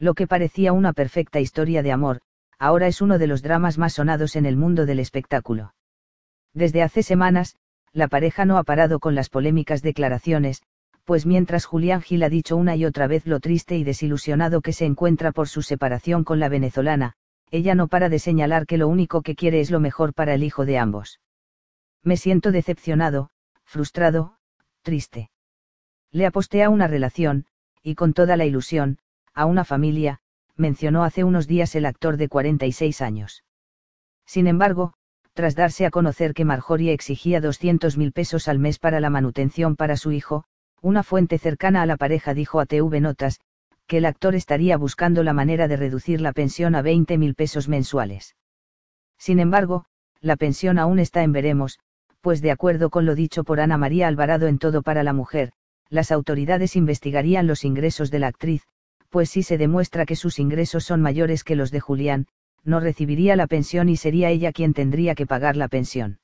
Lo que parecía una perfecta historia de amor, ahora es uno de los dramas más sonados en el mundo del espectáculo. Desde hace semanas, la pareja no ha parado con las polémicas declaraciones, pues mientras Julián Gil ha dicho una y otra vez lo triste y desilusionado que se encuentra por su separación con la venezolana, ella no para de señalar que lo único que quiere es lo mejor para el hijo de ambos. Me siento decepcionado, frustrado, triste. Le aposté a una relación, y con toda la ilusión, a una familia, mencionó hace unos días el actor de 46 años. Sin embargo, tras darse a conocer que Marjorie exigía 200 mil pesos al mes para la manutención para su hijo, una fuente cercana a la pareja dijo a TV Notas, que el actor estaría buscando la manera de reducir la pensión a 20 mil pesos mensuales. Sin embargo, la pensión aún está en veremos, pues de acuerdo con lo dicho por Ana María Alvarado en Todo para la Mujer, las autoridades investigarían los ingresos de la actriz, pues si se demuestra que sus ingresos son mayores que los de Julián, no recibiría la pensión y sería ella quien tendría que pagar la pensión.